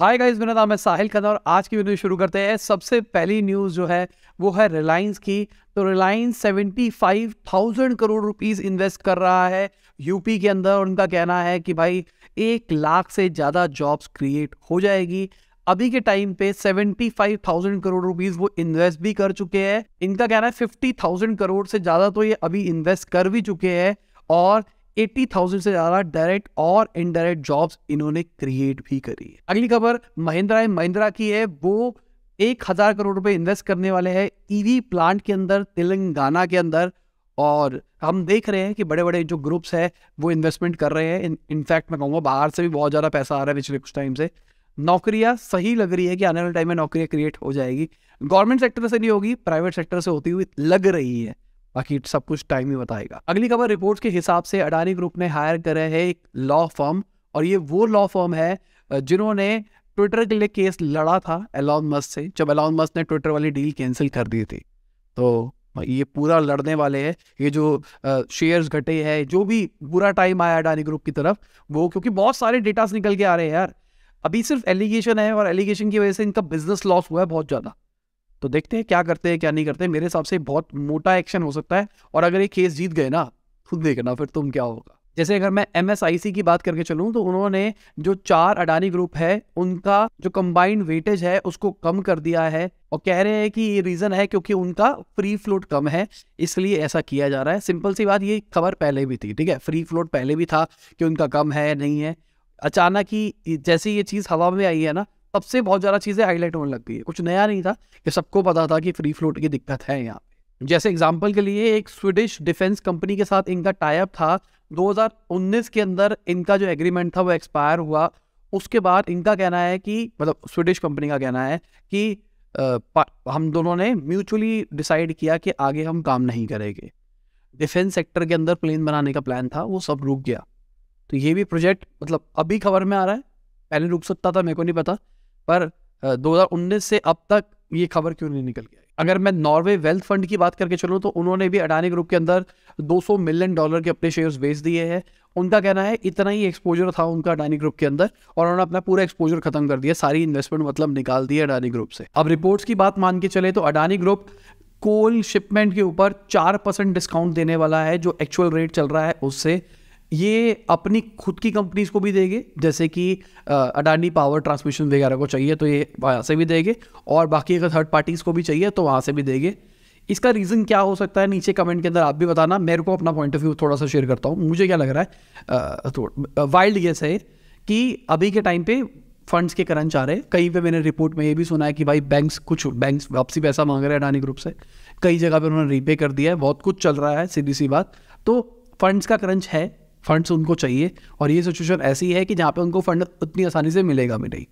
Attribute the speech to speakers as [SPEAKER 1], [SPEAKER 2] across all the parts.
[SPEAKER 1] hi guys मेरा नाम है साहिल खन और आज की वीडियो शुरू करते हैं सबसे पहली न्यूज़ जो है वो है रिलायंस की तो रिलायंस 75,000 करोड़ रुपीस इन्वेस्ट कर रहा है यूपी के अंदर और उनका कहना है कि भाई एक लाख से ज़्यादा जॉब्स क्रिएट हो जाएगी अभी के टाइम पे 75,000 करोड़ रुपीस वो इन्वेस्ट भी कर चुके हैं इनका कहना है फिफ्टी करोड़ से ज़्यादा तो ये अभी इन्वेस्ट कर भी चुके हैं और एट्टी थाउजेंड से ज्यादा डायरेक्ट और इनडायरेक्ट जॉब्स इन्होंने क्रिएट भी करी है अगली खबर महिंद्रा एंड महिंद्रा की है वो एक हजार करोड़ रुपए इन्वेस्ट करने वाले हैं ईवी e प्लांट के अंदर तेलंगाना के अंदर और हम देख रहे हैं कि बड़े बड़े जो ग्रुप्स हैं वो इन्वेस्टमेंट कर रहे हैं इनफैक्ट मैं कहूँगा बाहर से भी बहुत ज़्यादा पैसा आ रहा है पिछले कुछ टाइम से नौकरियाँ सही लग रही है कि आने वाले टाइम में नौकरियाँ क्रिएट हो जाएगी गवर्नमेंट सेक्टर से नहीं होगी प्राइवेट सेक्टर से होती हुई लग रही है बाकी सब कुछ टाइम ही बताएगा अगली खबर रिपोर्ट्स के हिसाब से अडानी ग्रुप ने हायर करे है एक लॉ फर्म और ये वो लॉ फर्म है जिन्होंने ट्विटर के लिए केस लड़ा था एलॉन मस्क से जब एलॉन मस्क ने ट्विटर वाली डील कैंसिल कर दी थी तो ये पूरा लड़ने वाले हैं ये जो शेयर्स घटे हैं जो भी बुरा टाइम आया अडानी ग्रुप की तरफ वो क्योंकि बहुत सारे डेटास निकल के आ रहे हैं यार अभी सिर्फ एलिगेशन है और एलिगेशन की वजह से इनका बिजनेस लॉस हुआ है बहुत ज़्यादा तो देखते हैं क्या करते हैं क्या नहीं करते मेरे हिसाब से बहुत मोटा एक्शन हो सकता है और अगर ये केस जीत गए ना खुद देखना फिर तुम क्या होगा जैसे अगर मैं एम की बात करके चलूँ तो उन्होंने जो चार अडानी ग्रुप है उनका जो कंबाइंड वेटेज है उसको कम कर दिया है और कह रहे हैं कि ये रीज़न है क्योंकि उनका फ्री फ्लोट कम है इसलिए ऐसा किया जा रहा है सिंपल सी बात ये खबर पहले भी थी ठीक है फ्री फ्लोट पहले भी था कि उनका कम है नहीं है अचानक ही जैसे ये चीज़ हवा में आई है ना तब से बहुत ज़्यादा चीज़ें हाईलाइट होने लग गई है कुछ नया नहीं था ये सबको पता था कि फ्री फ्लोट की दिक्कत है यहाँ जैसे एग्जाम्पल के लिए एक स्वीडिश डिफेंस कंपनी के साथ इनका टाइप था 2019 के अंदर इनका जो एग्रीमेंट था वो एक्सपायर हुआ उसके बाद इनका कहना है कि मतलब स्वीडिश कंपनी का कहना है कि आ, हम दोनों ने म्यूचुअली डिसाइड किया कि आगे हम काम नहीं करेंगे डिफेंस सेक्टर के अंदर प्लेन बनाने का प्लान था वो सब रुक गया तो ये भी प्रोजेक्ट मतलब अभी खबर में आ रहा है पहले रुक सकता था मेरे को नहीं पता पर 2019 से अब तक ये खबर क्यों नहीं निकल गई अगर मैं नॉर्वे वेल्थ फंड की बात करके चलूँ तो उन्होंने भी अडानी ग्रुप के अंदर 200 मिलियन डॉलर के अपने शेयर्स बेच दिए हैं उनका कहना है इतना ही एक्सपोजर था उनका अडानी ग्रुप के अंदर और उन्होंने अपना पूरा एक्सपोजर खत्म कर दिया सारी इन्वेस्टमेंट मतलब निकाल दी अडानी ग्रुप से अब रिपोर्ट्स की बात मान के चले तो अडानी ग्रुप कोल शिपमेंट के ऊपर चार परसेंट डिस्काउंट देने वाला है जो एक्चुअल रेट चल रहा है उससे ये अपनी खुद की कंपनीज को भी देंगे जैसे कि अडानी पावर ट्रांसमिशन वगैरह को चाहिए तो ये वहाँ से भी देंगे और बाकी अगर थर्ड पार्टीज़ को भी चाहिए तो वहाँ से भी देंगे इसका रीज़न क्या हो सकता है नीचे कमेंट के अंदर आप भी बताना मेरे को अपना पॉइंट ऑफ व्यू थोड़ा सा शेयर करता हूँ मुझे क्या लग रहा है वाइल्ड गेस तो, है कि अभी के टाइम पे फंड्स के करंच आ रहे हैं कहीं पे मैंने रिपोर्ट में ये भी सुना है कि भाई बैंक्स कुछ बैंक्स वापसी पैसा मांग रहे हैं अडानी ग्रुप से कई जगह पे उन्होंने रीपे कर दिया है बहुत कुछ चल रहा है सीधी सी बात तो फंड्स का करंच है फंड्स उनको चाहिए और ये सिचुएशन ऐसी है कि जहाँ पे उनको फंड उतनी आसानी से मिलेगा भी नहीं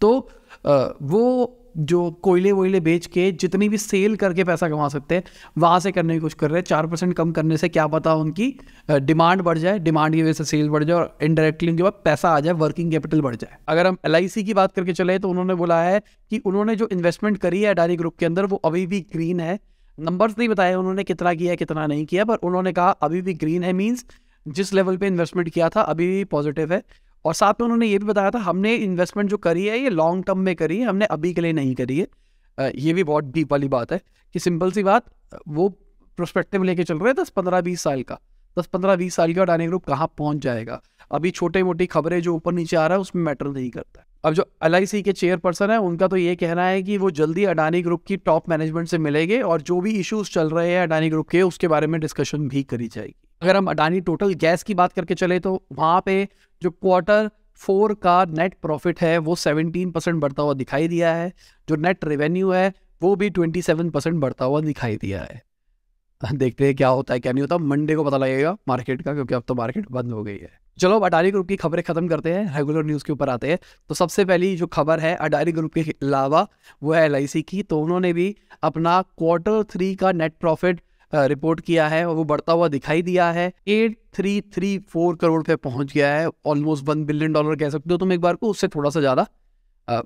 [SPEAKER 1] तो आ, वो जो कोयले वोयले बेच के जितनी भी सेल करके पैसा कमा सकते हैं वहाँ से करने की कोशिश कर रहे हैं चार परसेंट कम करने से क्या पता उनकी डिमांड बढ़ जाए डिमांड की वजह से सेल बढ़ जाए और इनडायरेक्टली उनके पास पैसा आ जाए वर्किंग कैपिटल बढ़ जाए अगर हम एल की बात करके चले तो उन्होंने बोला है कि उन्होंने जो इन्वेस्टमेंट करी है अडानी ग्रुप के अंदर वो अभी भी ग्रीन है नंबर्स नहीं बताए उन्होंने कितना किया कितना नहीं किया पर उन्होंने कहा अभी भी ग्रीन है मीन्स जिस लेवल पे इन्वेस्टमेंट किया था अभी भी पॉजिटिव है और साथ में उन्होंने ये भी बताया था हमने इन्वेस्टमेंट जो करी है ये लॉन्ग टर्म में करी है हमने अभी के लिए नहीं करी है ये भी बहुत डीप वाली बात है कि सिंपल सी बात वो प्रोस्पेक्टिव लेके चल रहे हैं दस पंद्रह बीस साल का दस पंद्रह बीस साल का अडानी ग्रुप कहाँ पहुँच जाएगा अभी छोटे मोटी खबरें जो ऊपर नीचे आ रहा है उसमें मैटर नहीं करता अब जो एल के चेयरपर्सन है उनका तो ये कहना है कि वो जल्दी अडानी ग्रुप की टॉप मैनेजमेंट से मिलेंगे और जो भी इश्यूज चल रहे हैं अडानी ग्रुप के उसके बारे में डिस्कशन भी करी जाएगी अगर हम अडानी टोटल गैस की बात करके चले तो वहाँ पे जो क्वार्टर फोर का नेट प्रॉफिट है वो 17 परसेंट बढ़ता हुआ दिखाई दिया है जो नेट रेवेन्यू है वो भी 27 परसेंट बढ़ता हुआ दिखाई दिया है देखते हैं क्या होता है क्या नहीं होता मंडे को पता लगेगा मार्केट का क्योंकि अब तो मार्केट बंद हो गई है चलो अब अडानी ग्रुप की खबरें खत्म करते हैं रेगुलर न्यूज़ के ऊपर आते हैं तो सबसे पहली जो खबर है अडानी ग्रुप के अलावा वो है एल की तो उन्होंने भी अपना क्वार्टर थ्री का नेट प्रॉफिट रिपोर्ट किया है और वो बढ़ता हुआ दिखाई दिया है eight three three four crore पे पहुंच गया है ऑलमोस्ट वन बिलियन डॉलर कह सकते हो तुम एक बार को उससे थोड़ा सा ज़्यादा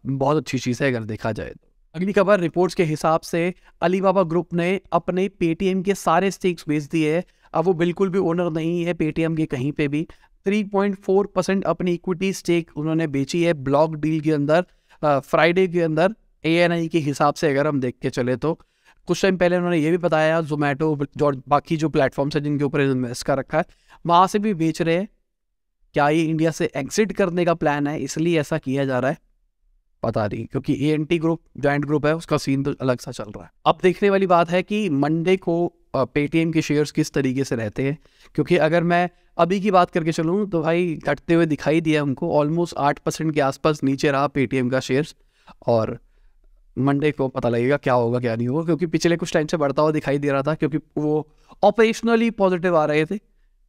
[SPEAKER 1] बहुत अच्छी चीज़ है अगर देखा जाए तो अगली खबर रिपोर्ट्स के हिसाब से अलीबाबा ग्रुप ने अपने पेटीएम के सारे स्टेक्स बेच दिए हैं अब वो बिल्कुल भी ओनर नहीं है पेटीएम के कहीं पे भी 3.4 परसेंट अपनी इक्विटी स्टेक उन्होंने बेची है ब्लॉक डील के अंदर फ्राइडे के अंदर ए के हिसाब से अगर हम देख के चले तो कुछ टाइम पहले उन्होंने ये भी बताया जोमेटो और बाकी जो प्लेटफॉर्म्स हैं जिनके ऊपर इन्वेस्ट कर रखा है वहाँ से भी बेच रहे हैं क्या ये इंडिया से एग्जिट करने का प्लान है इसलिए ऐसा किया जा रहा है पता नहीं क्योंकि A N T group joint group है उसका सीन तो अलग सा चल रहा है अब देखने वाली बात है कि मंडे को पेटीएम के शेयर्स किस तरीके से रहते हैं क्योंकि अगर मैं अभी की बात करके चलूँ तो भाई घटते हुए दिखाई दिया हमको ऑलमोस्ट आठ परसेंट के आसपास नीचे रहा पेटीएम का शेयर्स और मंडे को पता लगेगा क्या होगा क्या नहीं होगा क्योंकि पिछले कुछ टाइम से बढ़ता हुआ दिखाई दे रहा था क्योंकि वो ऑपरेशनली पॉजिटिव आ रहे थे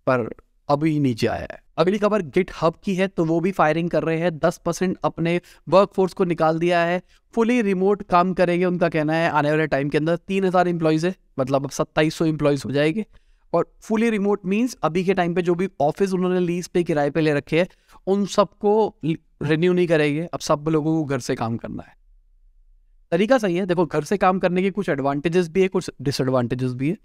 [SPEAKER 1] पर अभी नीचे आया है अगली खबर गिट हब की है तो वो भी फायरिंग कर रहे हैं दस परसेंट अपने वर्कफोर्स को निकाल दिया है फुली रिमोट काम करेंगे उनका कहना है आने वाले टाइम के अंदर तीन हज़ार एम्प्लॉयज़ है मतलब अब सत्ताईस सौ एम्प्लॉयज़ हो जाएंगे और फुली रिमोट मीन्स अभी के टाइम पे जो भी ऑफिस उन्होंने लीज पे किराए पे ले रखे हैं उन सबको रिन्यू नहीं करेंगे अब सब लोगों को घर से काम करना है तरीका सही है देखो घर से काम करने के कुछ एडवांटेजेस भी है कुछ डिसएडवांटेजेस भी है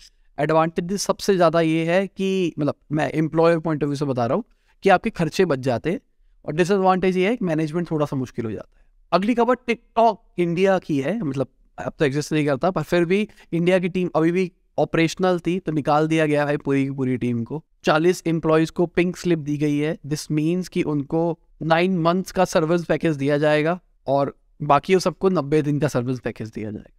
[SPEAKER 1] एडवांटेजेस सबसे ज़्यादा ये है कि मतलब मैं एम्प्लॉयर पॉइंट ऑफ व्यू से बता रहा हूँ कि आपके खर्चे बच जाते हैं और डिसएडवांटेज ये है कि मैनेजमेंट थोड़ा सा मुश्किल हो जाता है अगली खबर टिकटॉक इंडिया की है मतलब अब तो एग्जिस्ट नहीं करता पर फिर भी इंडिया की टीम अभी भी ऑपरेशनल थी तो निकाल दिया गया है पूरी की पूरी टीम को चालीस एम्प्लॉयज को पिंक स्लिप दी गई है दिस मीन्स कि उनको नाइन मंथ्स का सर्विस पैकेज दिया जाएगा और बाकी वो सबको नब्बे दिन का सर्विस पैकेज दिया जाएगा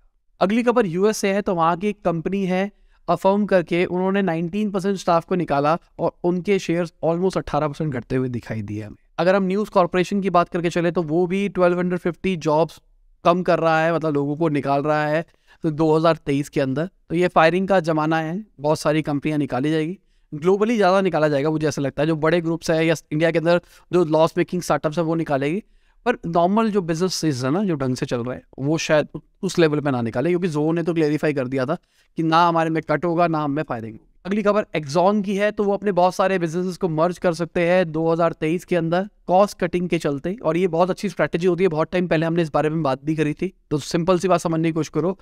[SPEAKER 1] अगली खबर यूएसए है तो वहाँ की एक कंपनी है अफर्म करके उन्होंने 19 परसेंट स्टाफ को निकाला और उनके शेयर्स ऑलमोस्ट 18 परसेंट घटते हुए दिखाई दिए हमें अगर हम न्यूज़ कॉरपोरेशन की बात करके चले तो वो भी 1250 जॉब्स कम कर रहा है मतलब लोगों को निकाल रहा है तो 2023 के अंदर तो ये फायरिंग का ज़माना है बहुत सारी कंपनियाँ निकाली जाएगी ग्लोबली ज़्यादा निकाला जाएगा मुझे ऐसा लगता है जो बड़े ग्रुप्स हैं या इंडिया के अंदर जो लॉस मेकिंग स्टार्टअप्स हैं वो निकालेगी पर नॉर्मल जो बिजनेस है ना जो ढंग से चल रहा है वो शायद उस लेवल पे ना निकाले क्योंकि जो ने तो क्लेरिफाई कर दिया था कि ना हमारे में कट होगा ना हमें फायदे अगली खबर एक्सॉन की है तो वो अपने बहुत सारे बिजनेसेस को मर्ज कर सकते हैं 2023 के अंदर कॉस्ट कटिंग के चलते और ये बहुत अच्छी स्ट्रैटेजी होती है बहुत टाइम पहले हमने इस बारे में बात भी करी थी तो सिंपल सी बात समझने की कोशिश करो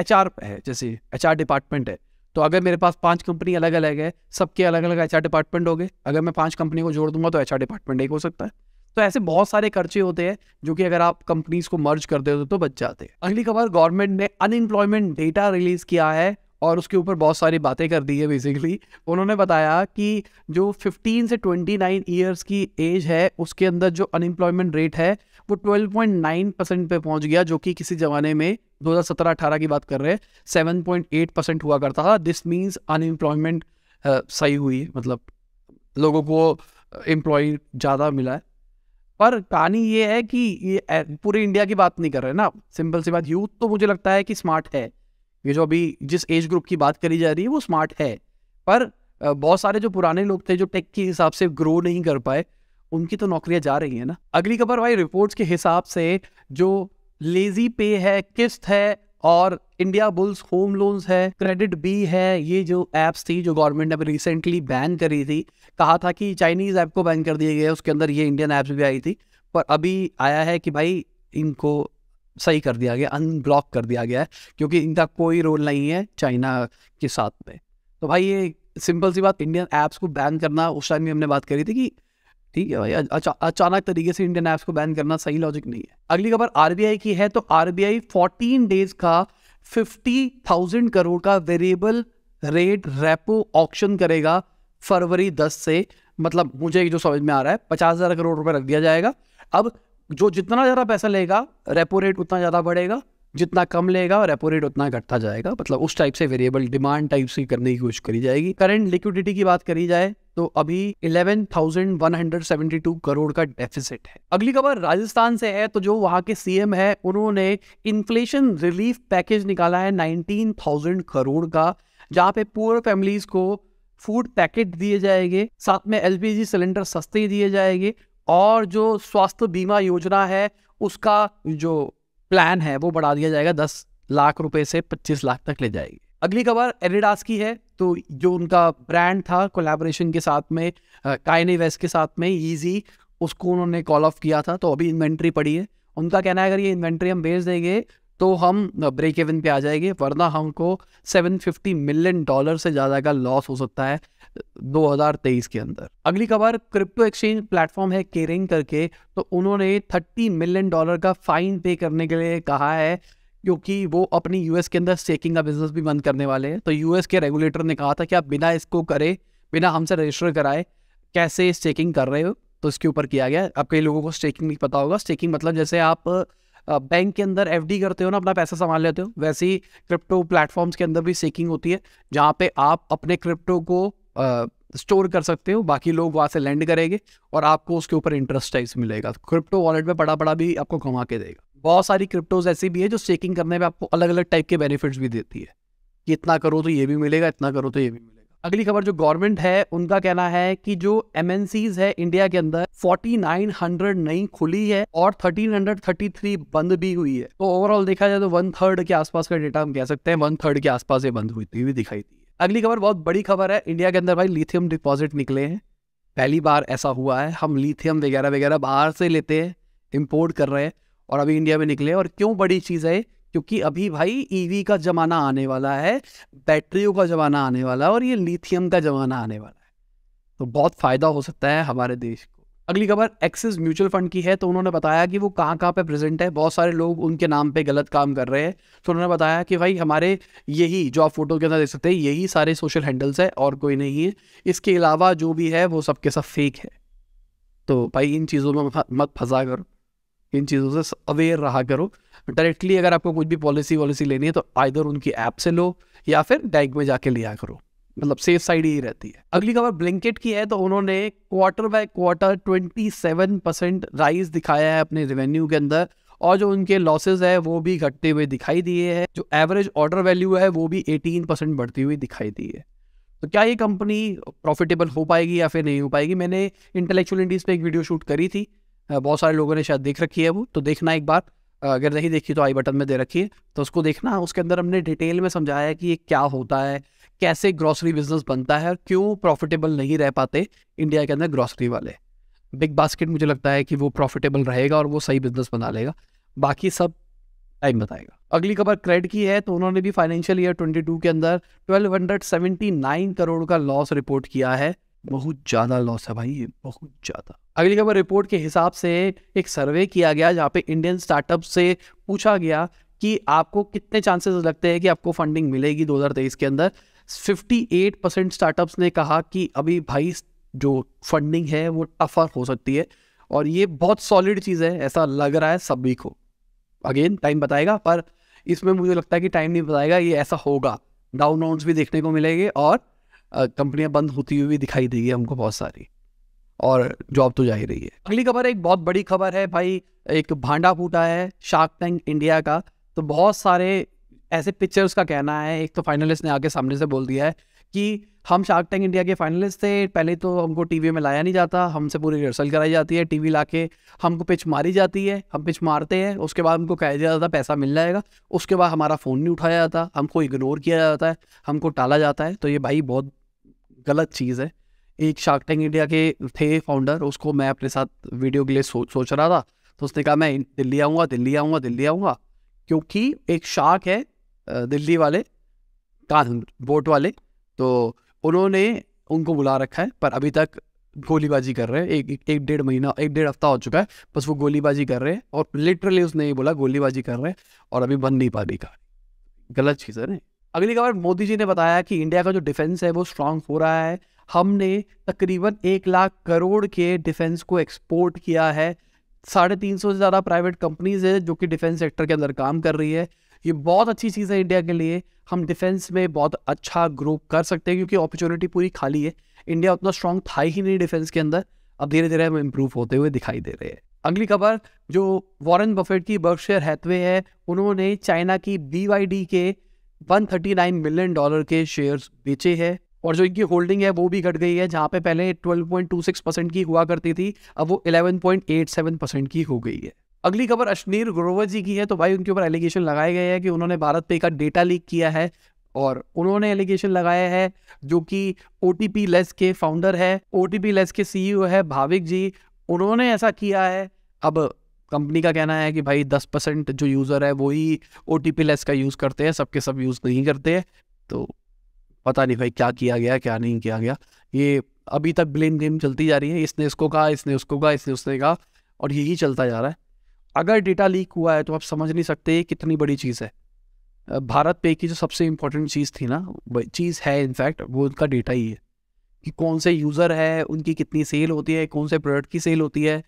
[SPEAKER 1] एच है जैसे एच डिपार्टमेंट है तो अगर मेरे पास पांच कंपनी अलग अलग है सबके अलग अलग एच डिपार्टमेंट हो गए अगर मैं पांच कंपनी को जोड़ दूंगा तो एच डिपार्टमेंट एक हो सकता है तो ऐसे बहुत सारे खर्चे होते हैं जो कि अगर आप कंपनीज को मर्ज कर देते तो बच जाते हैं अगली खबर गवर्नमेंट ने अनएम्प्लॉयमेंट डेटा रिलीज किया है और उसके ऊपर बहुत सारी बातें कर दी है बेसिकली उन्होंने बताया कि जो 15 से 29 नाइन ईयर्स की एज है उसके अंदर जो अनएम्प्लॉयमेंट रेट है वो 12.9 परसेंट पे पहुंच गया जो कि किसी ज़माने में 2017-18 की बात कर रहे हैं 7.8 परसेंट हुआ करता था दिस मीन्स अनएम्प्लॉयमेंट सही हुई मतलब लोगों को एम्प्लॉय ज़्यादा मिला है पर कहानी ये है कि ये पूरे इंडिया की बात नहीं कर रहे ना सिंपल सी बात यूथ तो मुझे लगता है कि स्मार्ट है ये जो अभी जिस एज ग्रुप की बात करी जा रही है वो स्मार्ट है पर बहुत सारे जो पुराने लोग थे जो टेक के हिसाब से ग्रो नहीं कर पाए उनकी तो नौकरियां जा रही है ना अगली खबर भाई रिपोर्ट्स के हिसाब से जो लेजी पे है किस्त है और इंडिया बुल्स होम लोन्स है क्रेडिट बी है ये जो ऐप्स थी जो गवर्नमेंट ने अभी रिसेंटली बैन करी थी कहा था कि चाइनीज़ ऐप को बैन कर दिया गया उसके अंदर ये इंडियन ऐप्स भी आई थी पर अभी आया है कि भाई इनको सही कर दिया गया अनब्लॉक कर दिया गया है क्योंकि इनका कोई रोल नहीं है चाइना के साथ में तो भाई ये सिंपल सी बात इंडियन ऐप्स को बैन करना उस टाइम भी हमने बात करी थी कि ठीक है भाई अचानक तरीके से इंडियन ऐप्स को बैन करना सही लॉजिक नहीं है अगली खबर आरबीआई की है तो आरबीआई फोर्टीन डेज का थाउजेंड करोड़ का वेरिएबल रेट रेपो ऑप्शन करेगा फरवरी दस से मतलब मुझे जो समझ में आ रहा है पचास हज़ार करोड़ रुपए रख दिया जाएगा अब जो जितना ज़्यादा पैसा लेगा रेपो रेट उतना ज़्यादा बढ़ेगा जितना कम लेगा रेपो रेट उतना घटता जाएगा मतलब उस टाइप से वेरिएबल डिमांड टाइप से करने की कोशिश करी जाएगी करंट लिक्विडिटी की बात करी जाए तो अभी 11,172 करोड़ का डेफिसिट है अगली खबर राजस्थान से है तो जो वहां के सीएम है उन्होंने इन्फ्लेशन रिलीफ पैकेज निकाला है 19,000 करोड़ का जहाँ पे पुअर फैमिलीज को फूड पैकेट दिए जाएंगे साथ में एलपीजी सिलेंडर सस्ते दिए जाएंगे और जो स्वास्थ्य बीमा योजना है उसका जो प्लान है वो बढ़ा दिया जाएगा दस लाख रुपए से पच्चीस लाख तक ले जाएगी अगली खबर एडिडास की है तो जो उनका ब्रांड था कोलेबोरेशन के साथ में काइने वेस्ट के साथ में ईजी उसको उन्होंने कॉल ऑफ किया था तो अभी इन्वेंट्री पड़ी है उनका कहना है अगर ये इन्वेंट्री हम बेच देंगे तो हम ब्रेक इवन पे आ जाएंगे वरना हमको 750 मिलियन डॉलर से ज़्यादा का लॉस हो सकता है 2023 के अंदर अगली खबर क्रिप्टो एक्सचेंज प्लेटफॉर्म है केरिंग करके तो उन्होंने 30 मिलियन डॉलर का फाइन पे करने के लिए कहा है क्योंकि वो अपनी यूएस के अंदर स्टेकिंग का बिजनेस भी बंद करने वाले हैं तो यूएस के रेगुलेटर ने कहा था कि आप बिना इसको करे बिना हमसे रजिस्टर कराए कैसे स्टेकिंग कर रहे हो तो इसके ऊपर किया गया अब कई लोगों को स्टेकिंग भी पता होगा स्टेकिंग मतलब जैसे आप बैंक के अंदर एफ करते हो ना अपना पैसा संभाल लेते हो वैसे ही क्रिप्टो प्लेटफॉर्म्स के अंदर भी स्टेकिंग होती है जहाँ पे आप अपने क्रिप्टो को स्टोर कर सकते हो बाकी लोग वहाँ से लैंड करेंगे और आपको उसके ऊपर इंटरेस्ट टाइप्स मिलेगा क्रिप्टो वॉलेट में बड़ा बड़ा भी आपको कमा के देगा बहुत सारी क्रिप्टोज ऐसी भी है जो स्टेकिंग करने में आपको अलग अलग टाइप के बेनिफिट्स भी देती है कि इतना करो तो ये भी मिलेगा इतना करो तो ये भी मिलेगा अगली खबर जो गवर्नमेंट है उनका कहना है कि जो एम है इंडिया के अंदर 4900 नई खुली है और 1333 बंद भी हुई है तो ओवरऑल देखा जाए तो वन थर्ड के आसपास का डेटा हम कह सकते हैं वन थर्ड के आसपास ये बंद हुई भी दिखाई थी अगली खबर बहुत बड़ी खबर है इंडिया के अंदर भाई लिथियम डिपॉजिट निकले हैं पहली बार ऐसा हुआ है हम लिथियम वगैरह वगैरह बाहर से लेते हैं इम्पोर्ट कर रहे हैं और अभी इंडिया में निकले और क्यों बड़ी चीज़ है क्योंकि अभी भाई ईवी e का ज़माना आने वाला है बैटरियों का ज़माना आने वाला है और ये लिथियम का ज़माना आने वाला है तो बहुत फ़ायदा हो सकता है हमारे देश को अगली खबर एक्सिस म्यूचुअल फंड की है तो उन्होंने बताया कि वो कहाँ कहाँ पे प्रेजेंट है बहुत सारे लोग उनके नाम पे गलत काम कर रहे हैं तो उन्होंने बताया कि भाई हमारे यही जो आप फोटो के अंदर देख सकते हैं यही सारे सोशल हैंडल्स है और कोई नहीं है इसके अलावा जो भी है वो सबके सब फेक है तो भाई इन चीज़ों में मत फंसा करो इन चीज़ों से अवेयर रहा करो डायरेक्टली अगर आपको कुछ भी पॉलिसी वॉलिसी लेनी है तो आइधर उनकी ऐप से लो या फिर बैंक में जाके लिया करो मतलब सेफ साइड ही रहती है अगली खबर ब्लिंकेट की है तो उन्होंने quarter by quarter 27 percent rise दिखाया है अपने रेवेन्यू के अंदर और जो उनके लॉसेज है वो भी घटते हुए दिखाई दिए हैं जो एवरेज ऑर्डर वैल्यू है वो भी 18 परसेंट बढ़ती हुई दिखाई दी है तो क्या ये कंपनी प्रॉफिटेबल हो पाएगी या फिर नहीं हो पाएगी मैंने इंटेलेक्चुअल इंडीज पे एक वीडियो शूट करी थी बहुत सारे लोगों ने शायद देख रखी है वो तो देखना एक बार अगर नहीं देखी तो आई बटन में दे रखी है तो उसको देखना उसके अंदर हमने डिटेल में समझाया है कि ये क्या होता है कैसे ग्रॉसरी बिजनेस बनता है और क्यों प्रॉफिटेबल नहीं रह पाते इंडिया के अंदर ग्रॉसरी वाले बिग बास्केट मुझे लगता है कि वो प्रॉफिटेबल रहेगा और वो सही बिजनेस बना लेगा बाकी सब टाइम बताएगा अगली खबर क्रेड की है तो उन्होंने भी फाइनेंशियल ईयर ट्वेंटी के अंदर ट्वेल्व करोड़ का लॉस रिपोर्ट किया है बहुत ज़्यादा लॉस है भाई बहुत ज़्यादा अगली खबर रिपोर्ट के हिसाब से एक सर्वे किया गया जहाँ पे इंडियन स्टार्टअप से पूछा गया कि आपको कितने चांसेस लगते हैं कि आपको फंडिंग मिलेगी 2023 के अंदर 58 परसेंट स्टार्टअप्स ने कहा कि अभी भाई जो फंडिंग है वो टफर हो सकती है और ये बहुत सॉलिड चीज़ है ऐसा लग रहा है सभी को अगेन टाइम बताएगा पर इसमें मुझे लगता है कि टाइम नहीं बताएगा ये ऐसा होगा डाउन राउंड भी देखने को मिलेंगे और कंपनियां बंद होती हुई भी दिखाई देगी हमको बहुत सारी और जॉब तो जा ही रही है अगली खबर एक बहुत बड़ी खबर है भाई एक भांडा फूटा है शार्क टैंक इंडिया का तो बहुत सारे ऐसे पिक्चर्स का कहना है एक तो फाइनलिस्ट ने आके सामने से बोल दिया है कि हम शार्क टैंक इंडिया के फाइनलिस्ट थे पहले तो हमको टीवी में लाया नहीं जाता हमसे पूरी रिहर्सल कराई जाती है टीवी के हमको पिच मारी जाती है हम पिच मारते हैं उसके बाद हमको कह दिया जाता पैसा मिल जाएगा उसके बाद हमारा फ़ोन नहीं उठाया जाता हमको इग्नोर किया जाता है हमको टाला जाता है तो ये भाई बहुत गलत चीज़ है एक शार्क टैंक इंडिया के थे फाउंडर उसको मैं अपने साथ वीडियो के लिए सो, सोच रहा था तो उसने कहा मैं दिल्ली आऊँगा दिल्ली आऊँगा दिल्ली आऊँगा क्योंकि एक शार्क है दिल्ली वाले कान बोट वाले तो उन्होंने उनको बुला रखा है पर अभी तक गोलीबाजी कर रहे हैं एक एक डेढ़ महीना एक डेढ़ हफ्ता हो चुका है बस वो गोलीबाजी कर रहे हैं और लिटरली उसने ये बोला गोलीबाजी कर रहे हैं और अभी बन नहीं पा रही कहा गलत चीज़ है ना अगली खबर मोदी जी ने बताया कि इंडिया का जो डिफेंस है वो स्ट्रांग हो रहा है हमने तकरीबन एक लाख करोड़ के डिफेंस को एक्सपोर्ट किया है साढ़े तीन सौ से ज़्यादा प्राइवेट कंपनीज है जो कि डिफेंस सेक्टर के अंदर काम कर रही है ये बहुत अच्छी चीज़ है इंडिया के लिए हम डिफेंस में बहुत अच्छा ग्रो कर सकते हैं क्योंकि अपॉर्चुनिटी पूरी खाली है इंडिया उतना स्ट्रांग था ही नहीं डिफेंस के अंदर अब धीरे धीरे हम इम्प्रूव होते हुए दिखाई दे रहे हैं अगली खबर जो वॉरेन बफेट की बर्कशेयर हैथवे है उन्होंने चाइना की बी के 139 मिलियन डॉलर के शेयर्स बेचे हैं और जो इनकी होल्डिंग है वो भी घट गई है जहाँ पे पहले 12.26 परसेंट की हुआ करती थी अब वो 11.87 परसेंट की हो गई है अगली खबर अश्नीर ग्रोवर जी की है तो भाई उनके ऊपर एलिगेशन लगाए गए हैं कि उन्होंने भारत पे का डेटा लीक किया है और उन्होंने एलिगेशन लगाया है जो कि ओ लेस के फाउंडर है ओ लेस के सीईओ e है भाविक जी उन्होंने ऐसा किया है अब कंपनी का कहना है कि भाई दस परसेंट जो यूज़र है वही ओ टी लेस का यूज़ करते हैं सबके सब यूज़ नहीं करते हैं तो पता नहीं भाई क्या किया गया क्या नहीं किया गया ये अभी तक ब्लेम गेम चलती जा रही है इसने इसको कहा इसने उसको कहा इसने उसने कहा और यही चलता जा रहा है अगर डेटा लीक हुआ है तो आप समझ नहीं सकते ये कितनी बड़ी चीज़ है भारत पे की जो सबसे इम्पोर्टेंट चीज़ थी ना चीज़ है इनफैक्ट वो उनका डेटा ही है कि कौन से यूज़र है उनकी कितनी सेल होती है कौन से प्रोडक्ट की सेल होती है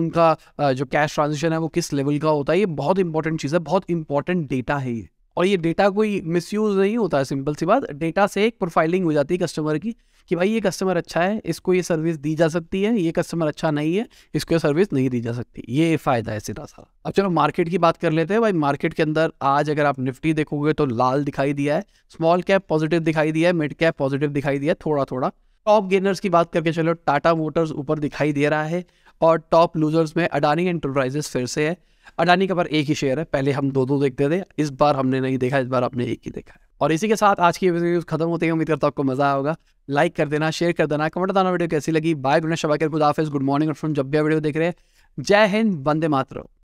[SPEAKER 1] उनका जो कैश ट्रांजेक्शन है वो किस लेवल का होता है ये बहुत इंपॉर्टेंट चीज़ है बहुत इंपॉर्टेंट डेटा है ये और ये डेटा कोई मिसयूज नहीं होता है सिंपल सी बात डेटा से एक प्रोफाइलिंग हो जाती है कस्टमर की कि भाई ये कस्टमर अच्छा है इसको ये सर्विस दी जा सकती है ये कस्टमर अच्छा नहीं है इसको ये सर्विस नहीं दी जा सकती ये फ़ायदा है सीधा सा अब चलो मार्केट की बात कर लेते हैं भाई मार्केट के अंदर आज अगर आप निफ्टी देखोगे तो लाल दिखाई दिया है स्मॉल कैप पॉजिटिव दिखाई दिया है मिड कैप पॉजिटिव दिखाई दिया है थोड़ा थोड़ा टॉप गेनर्स की बात करके चलो टाटा मोटर्स ऊपर दिखाई दे रहा है और टॉप लूजर्स में अडानी एंटरप्राइजेस फिर से है अडानी का पर एक ही शेयर है पहले हम दो दो देखते थे इस बार हमने नहीं देखा इस बार आपने एक ही देखा है और इसी के साथ आज की वीडियो खत्म होते हैं उम्मीद करता हूँ आपको मजा आएगा लाइक कर देना शेयर कर देना कमेंट बताना वीडियो कैसी लगी बाय गुना शबाकर खुद गुड मॉर्निंग और जब भी वीडियो देख रहे हैं जय हिंद बंदे मात्र